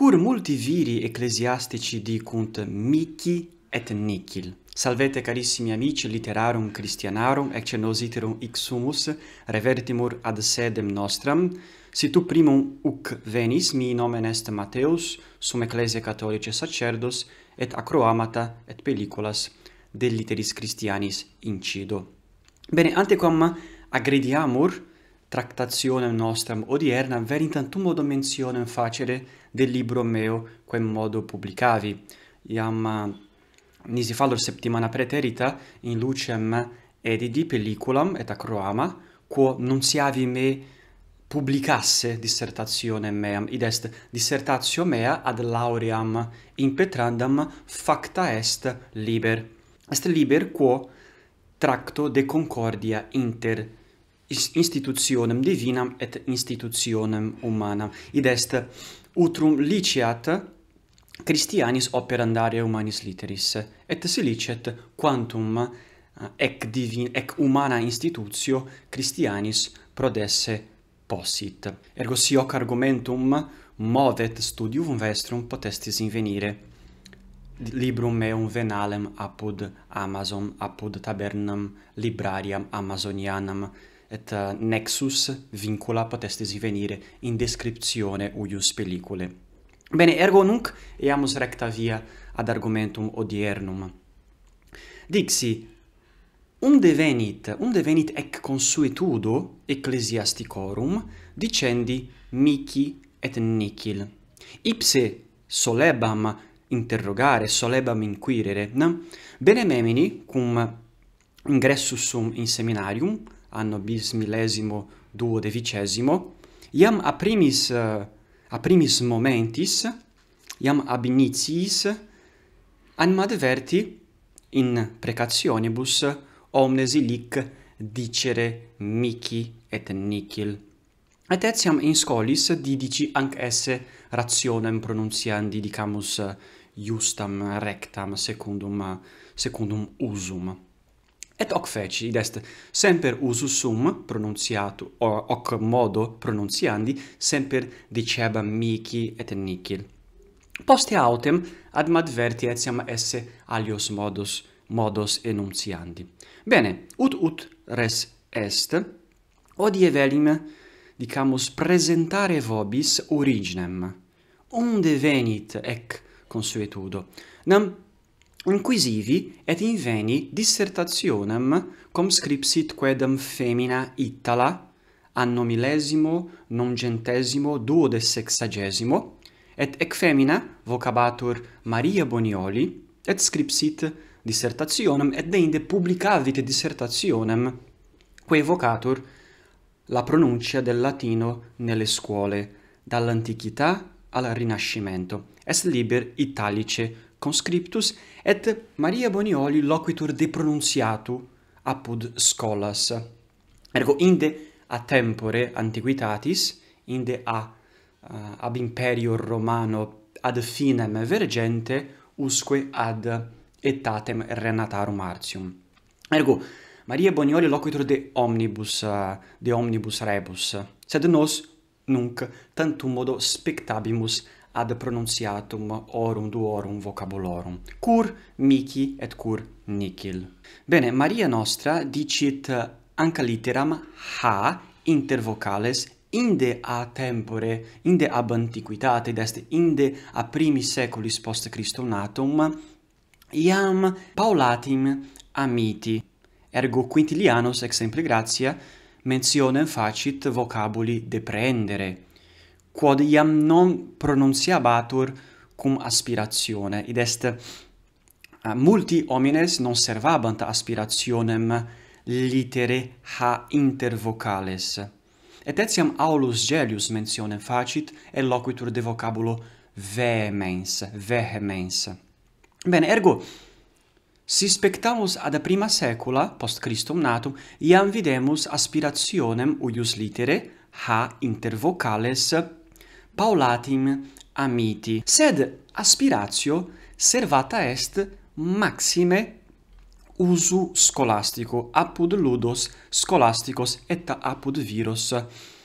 Cur multi viri ecclesiastici dicunt mici et nicil? Salvete, carissimi amici, literarum christianarum, ecce nos iterum ix revertimur ad sedem nostram. Si tu primum uc venis, mi nomen est Mateus, sum Ecclesiae Catholicae sacerdos, et acroamata et pelliculas de literis christianis incido. Bene, antequam agrediamur tractationem nostram odiernam, verintantum modo mentionem facere, de libro meo quem modo publicavi. Iam eh, nisi fallor septimana preterita in lucem edidi pelliculam et acroama, quo non siavi me publicasse dissertazione meam. Id est, dissertatio mea ad lauream in petrandam facta est liber. Est liber quo tracto de concordia inter institutionem divinam et institutionem humanam. Id est, utrum liciat Christianis operandare humanis literis, et si licet quantum eh, ec, divin, ec humana institutio Christianis prodesse possit. Ergo si hoc argumentum modet studium vestrum potestis invenire librum meum venalem apud Amazon, apud tabernam librariam amazonianam et uh, nexus vincula potestis venire in descriptione uius pellicule. Bene, ergo nunc eamus recta via ad argumentum odiernum. Dixi, unde venit, unde venit ec consuetudo ecclesiasticorum, dicendi mici et nicil? Ipse solebam interrogare, solebam inquirere, Bene memini, cum ingressus sum in seminarium, anno bis millesimo duo de vicesimo, iam a primis, eh, a primis momentis, iam ab initiis, anim adverti in precationibus omnes illic dicere mici et nicil. Et etiam in scolis didici anc esse rationem pronunciandi, dicamus, justam eh, rectam secundum, eh, secundum usum. Et hoc feci, id est, semper usus sum, pronunciatu, or hoc modo pronunciandi, semper dicebam mici et nicil. Poste autem, ad etiam esse alios modos, modos enunciandi. Bene, ut ut res est, odie velim, dicamus, presentare vobis originem. Unde venit, ec, consuetudo? Nam inquisivi et inveni dissertationem cum scripsit quedam femina Itala anno millesimo non centesimo sexagesimo, et ec femina vocabatur Maria Bonioli et scripsit dissertationem et inde publicavit dissertationem quae vocatur la pronuncia del latino nelle scuole dall'antichità al rinascimento est liber italice conscriptus et Maria Bonioli loquitur de pronunciatu apud scholas ergo inde a tempore antiquitatis inde a uh, ab imperio romano ad finem vergente usque ad etatem renatarum martium ergo Maria Bonioli loquitur de omnibus uh, de omnibus rebus sed nos nunc tantum modo spectabimus ad pronunciatum orum duorum vocabolorum. Cur mici et cur nicil. Bene, Maria Nostra dicit anca literam ha inter vocales inde a tempore, inde ab antiquitate, dest inde a primi seculis post Christum natum, iam paulatim amiti. Ergo quintilianus, exempli gratia, mentionem facit vocabuli deprendere, prendere, quod iam non pronunciabatur cum aspiratione id est uh, multi homines non servabant aspirationem litere h intervocales et etiam aulus gelius mentionem facit et loquitur de vocabulo vehemens vehemens bene ergo si spectamus ad prima saecula post christum natum iam videmus aspirationem uius litere h intervocales vocales paulatim amiti. Sed aspiratio servata est maxime usu scholastico apud ludos scholasticos et apud viros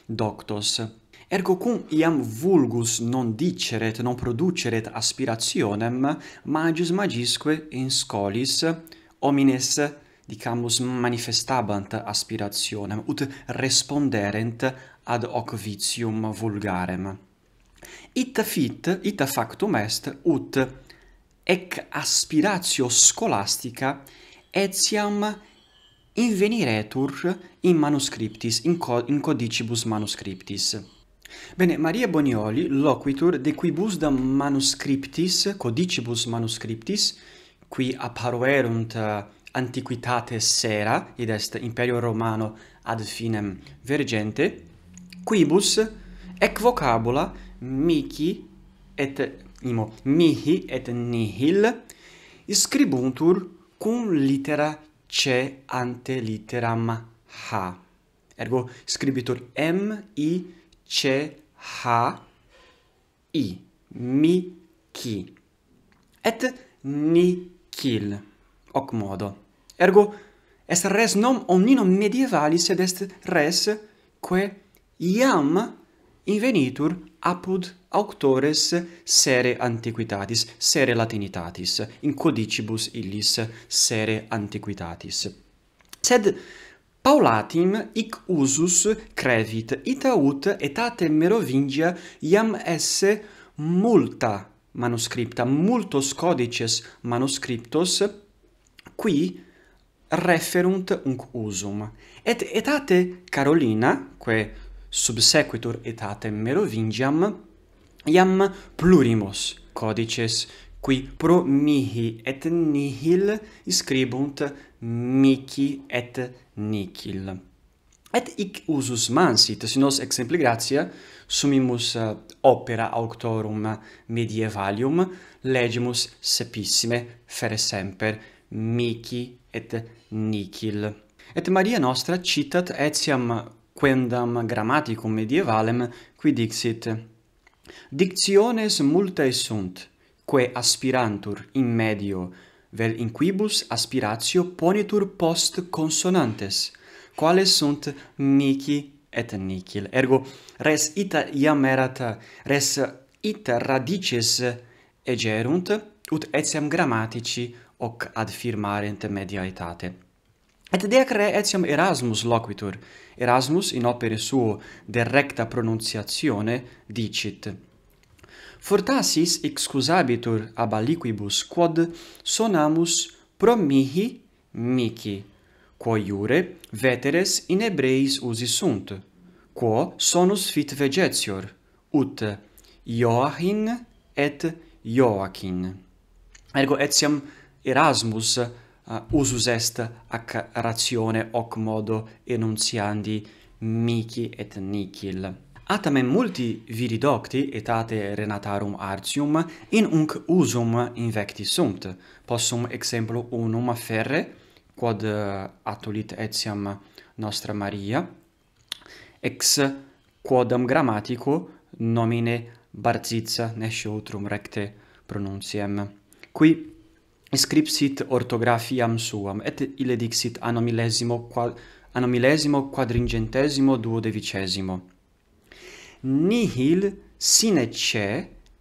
doctos. Ergo cum iam vulgus non diceret, non produceret aspirationem, magis magisque in scolis homines dicamus manifestabant aspirationem ut responderent ad hoc vitium vulgarem. Ita fit, ita factum est ut ec aspiratio scholastica etiam inveniretur in manuscriptis in, co in codicibus manuscriptis. Bene, Maria Bonioli loquitur de quibus da manuscriptis codicibus manuscriptis qui apparuerunt antiquitate sera id est imperio romano ad finem vergente quibus ec vocabula mihi et imo mihi et nihil scribuntur cum litera c ante litteram h ergo scribitur m i c h i mi chi et ni kil hoc modo ergo est res non omnino medievalis sed est res quae iam invenitur apud auctores sere antiquitatis, sere latinitatis, in codicibus illis sere antiquitatis. Sed paulatim ic usus crevit, ita ut etate merovingia iam esse multa manuscripta, multos codices manuscriptos, qui referunt unc usum. Et etate Carolina, que subsequitur et merovingiam iam plurimos codices qui pro mihi et nihil scribunt mihi et nihil et ic usus mansit si nos exempli gratia sumimus eh, opera auctorum medievalium legimus sepissime fere semper mihi et nihil Et Maria nostra citat etiam quendam grammaticum medievalem qui dixit Dictiones multae sunt quae aspirantur in medio vel in quibus aspiratio ponitur post consonantes quales sunt nihi et nihil ergo res ita iam erat res ita radices egerunt ut etiam grammatici hoc ad firmarent mediaitate Et de etiam Erasmus loquitur. Erasmus in opere suo de recta pronunciatione dicit. Fortasis excusabitur ab aliquibus quod sonamus pro mihi mici, quo iure veteres in ebreis usi sunt, quo sonus fit vegetior, ut Joachin et Joachin. Ergo etiam Erasmus loquitur uh, usus est ac ratione hoc modo enunciandi mici et nihil. Atamen multi viri docti etate renatarum artium in unc usum invecti sunt. Possum exemplo unum afferre, quod uh, attulit etiam nostra Maria, ex quodam grammatico nomine Barzitza nesce utrum recte pronunciem. Qui inscripsit orthographiam suam et ille dixit anno millesimo qual anno millesimo quadringentesimo duodevicesimo nihil sine ce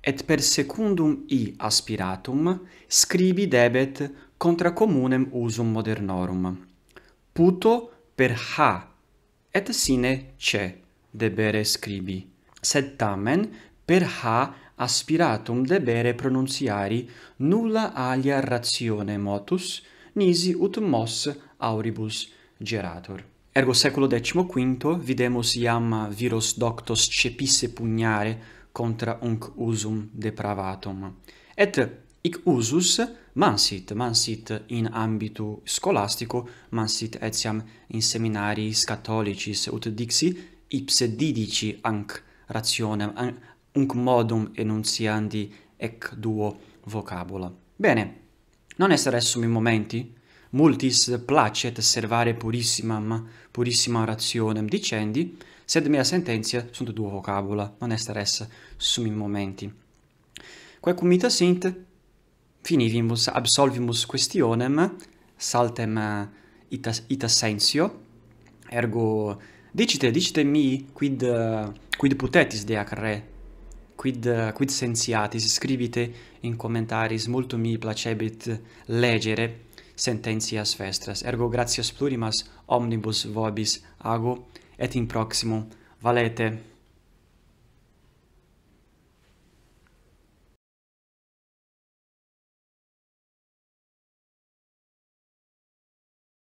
et per secundum i aspiratum scribi debet contra communem usum modernorum puto per ha et sine ce debere scribi sed tamen per ha aspiratum debere pronunciari nulla alia ratione motus nisi ut mos auribus gerator. Ergo saeculo decimo quinto videmus iam viros doctos cepisse pugnare contra unc usum depravatum. Et ic usus mansit, mansit in ambitu scolastico, mansit etiam in seminariis catholicis, ut dixi ipse didici anc rationem, Un modum enunciandi ec duo vocabula. Bene. Non est res in momenti? Multis placet servare purissimam purissima rationem dicendi. Sed mea sententia sunt duo vocabula. Non est res sumi momenti. Quicumque ita sint finivimus, absolvimus questionem, saltem eh, ita ita sensio. Ergo dicite, dicite mi quid eh, quid potetis de accrae quid quid sentiatis scribite in commentaris multum mi placebit legere sententias vestras ergo gratias plurimas omnibus vobis ago et in proximo valete